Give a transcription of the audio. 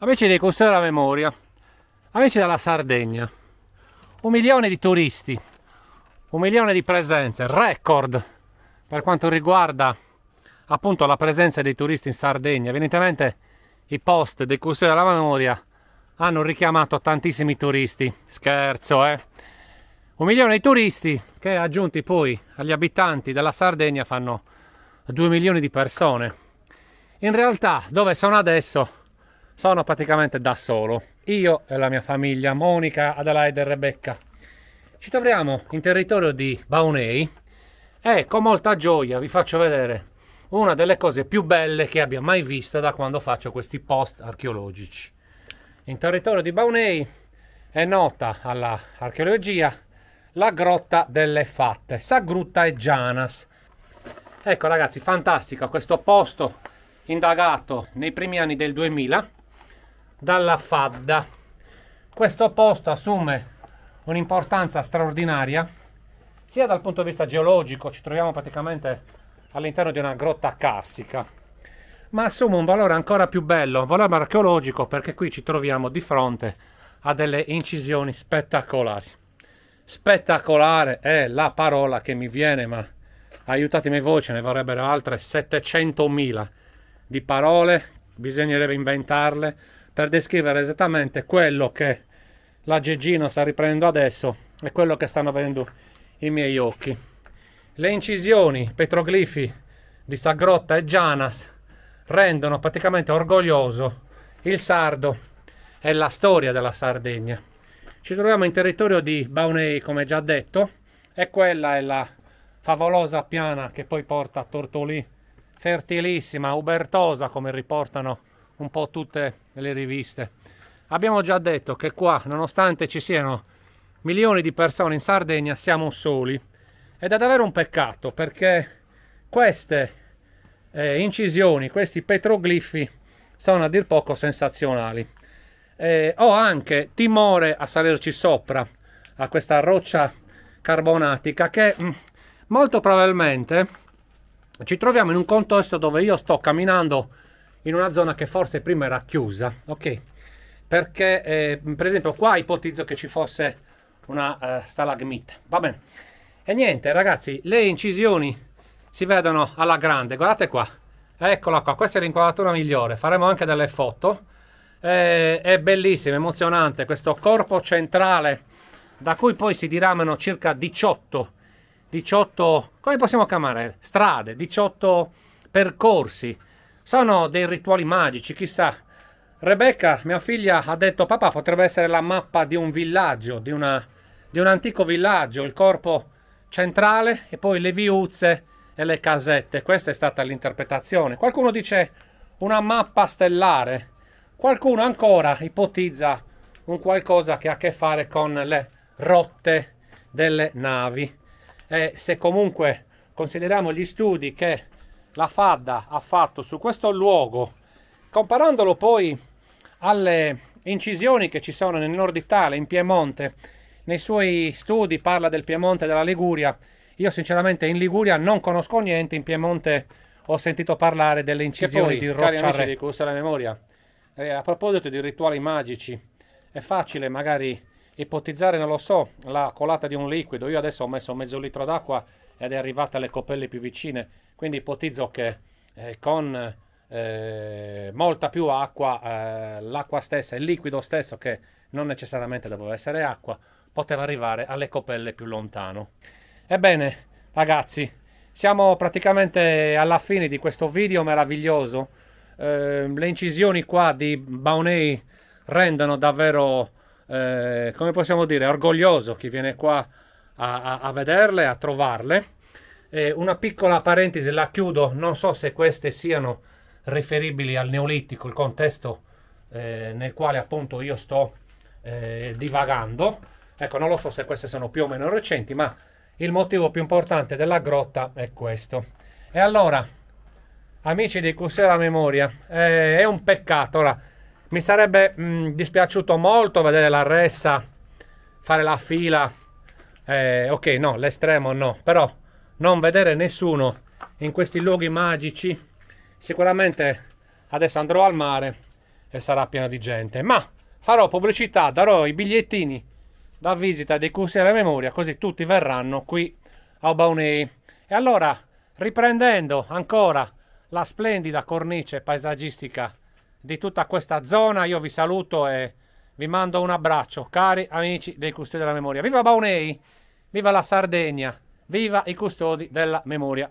Amici dei Consiglieri della Memoria, amici della Sardegna, un milione di turisti, un milione di presenze, record per quanto riguarda appunto la presenza dei turisti in Sardegna. Evidentemente i post dei Consiglieri della Memoria hanno richiamato tantissimi turisti, scherzo eh? Un milione di turisti che aggiunti poi agli abitanti della Sardegna fanno 2 milioni di persone. In realtà dove sono adesso sono praticamente da solo. Io e la mia famiglia, Monica, Adelaide e Rebecca. Ci troviamo in territorio di Baunei e con molta gioia vi faccio vedere una delle cose più belle che abbia mai visto da quando faccio questi post archeologici. In territorio di Baunei è nota all'archeologia la grotta delle fatte, Sagrutta e Gianas. Ecco ragazzi, fantastico questo posto indagato nei primi anni del 2000 dalla fadda. Questo posto assume un'importanza straordinaria sia dal punto di vista geologico, ci troviamo praticamente all'interno di una grotta carsica, ma assume un valore ancora più bello, un valore archeologico perché qui ci troviamo di fronte a delle incisioni spettacolari. Spettacolare è la parola che mi viene, ma aiutatemi voi, ce ne vorrebbero altre 700.000 di parole, bisognerebbe inventarle per descrivere esattamente quello che la Gigino sta riprendendo adesso e quello che stanno vedendo i miei occhi. Le incisioni, petroglifi di Sagrotta e Gianas rendono praticamente orgoglioso il sardo e la storia della Sardegna. Ci troviamo in territorio di Baunei, come già detto, e quella è la favolosa piana che poi porta a Tortoli, fertilissima, ubertosa, come riportano un po' tutte le riviste. Abbiamo già detto che qua, nonostante ci siano milioni di persone in Sardegna, siamo soli. Ed è davvero un peccato perché queste eh, incisioni, questi petroglifi sono a dir poco sensazionali. Eh, ho anche timore a salirci sopra a questa roccia carbonatica che mm, molto probabilmente ci troviamo in un contesto dove io sto camminando in una zona che forse prima era chiusa, ok? Perché, eh, per esempio, qua ipotizzo che ci fosse una eh, stalagmite, va bene? E niente, ragazzi, le incisioni si vedono alla grande, guardate qua, eccola qua, questa è l'inquadratura migliore, faremo anche delle foto, eh, è bellissimo, emozionante questo corpo centrale da cui poi si diramano circa 18, 18 come possiamo chiamare, strade, 18 percorsi sono dei rituali magici, chissà. Rebecca, mia figlia, ha detto papà potrebbe essere la mappa di un villaggio, di, una, di un antico villaggio, il corpo centrale e poi le viuzze e le casette. Questa è stata l'interpretazione. Qualcuno dice una mappa stellare, qualcuno ancora ipotizza un qualcosa che ha a che fare con le rotte delle navi. E se comunque consideriamo gli studi che la FADDA ha fatto su questo luogo, comparandolo poi alle incisioni che ci sono nel nord Italia, in Piemonte, nei suoi studi parla del Piemonte e della Liguria. Io sinceramente in Liguria non conosco niente, in Piemonte ho sentito parlare delle incisioni poi, di Roccia cari amici Re. di la Memoria, eh, a proposito di rituali magici, è facile magari ipotizzare, non lo so, la colata di un liquido. Io adesso ho messo mezzo litro d'acqua ed è arrivata alle copelle più vicine. Quindi ipotizzo che eh, con eh, molta più acqua, eh, l'acqua stessa, il liquido stesso, che non necessariamente doveva essere acqua, poteva arrivare alle copelle più lontano. Ebbene, ragazzi, siamo praticamente alla fine di questo video meraviglioso. Ehm, le incisioni qua di Baunei rendono davvero, eh, come possiamo dire, orgoglioso chi viene qua a, a, a vederle, a trovarle. Eh, una piccola parentesi la chiudo, non so se queste siano riferibili al Neolitico, il contesto eh, nel quale appunto io sto eh, divagando. Ecco, non lo so se queste sono più o meno recenti, ma il motivo più importante della grotta è questo. E allora, amici di Cursio alla Memoria, eh, è un peccato. Là. mi sarebbe mh, mm, dispiaciuto molto vedere la ressa fare la fila eh, ok, no, l'estremo no, però non vedere nessuno in questi luoghi magici, sicuramente adesso andrò al mare e sarà pieno di gente, ma farò pubblicità, darò i bigliettini da visita dei corsi della memoria, così tutti verranno qui a Baunei. E allora, riprendendo ancora la splendida cornice paesaggistica di tutta questa zona, io vi saluto e vi mando un abbraccio, cari amici dei custodi della memoria. Viva Baunei! Viva la Sardegna! Viva i custodi della memoria!